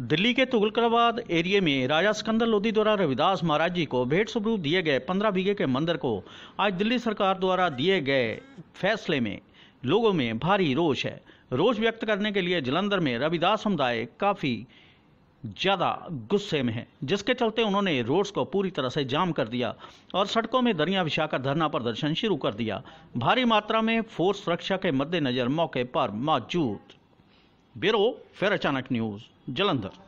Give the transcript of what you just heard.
दिल्ली के तुगलकराबाद एरिए में राजा सिकंदर लोधी द्वारा रविदास महाराज जी को भेंट स्वरूप दिए गए पंद्रह बीघे के मंदिर को आज दिल्ली सरकार द्वारा दिए गए फैसले में लोगों में भारी रोष है रोष व्यक्त करने के लिए जलंधर में रविदास समुदाय काफ़ी ज़्यादा गुस्से में है जिसके चलते उन्होंने रोड्स को पूरी तरह से जाम कर दिया और सड़कों में दरिया बिछाकर धरना प्रदर्शन शुरू कर दिया भारी मात्रा में फोर्स सुरक्षा के मद्देनज़र मौके पर मौजूद ब्यूरो फिर अचानक न्यूज़ जलंधर